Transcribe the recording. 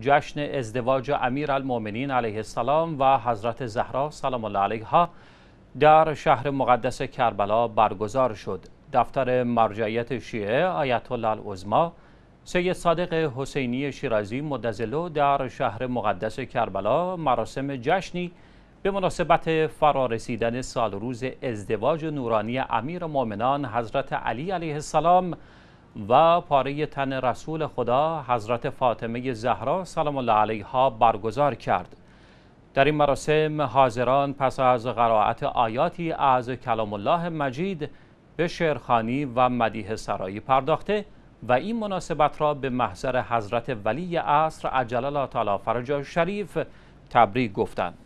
جشن ازدواج امیر المومنین علیه السلام و حضرت زهرا سلام الله علیها در شهر مقدس کربلا برگزار شد دفتر مرجعیت شیعه آیت الله العظما سید صادق حسینی شیرازی مدزلو در شهر مقدس کربلا مراسم جشنی به مناسبت فرارسیدن روز ازدواج نورانی امیر مؤمنان حضرت علی علیه السلام و پاره تن رسول خدا حضرت فاطمه زهرا سلام الله علیها برگزار کرد در این مراسم حاضران پس از قرائت آیاتی از کلام الله مجید به شعرخانی و مدیح سرایی پرداخته و این مناسبت را به محضر حضرت ولی عصر عجل الله تعالی فرجا شریف تبریک گفتند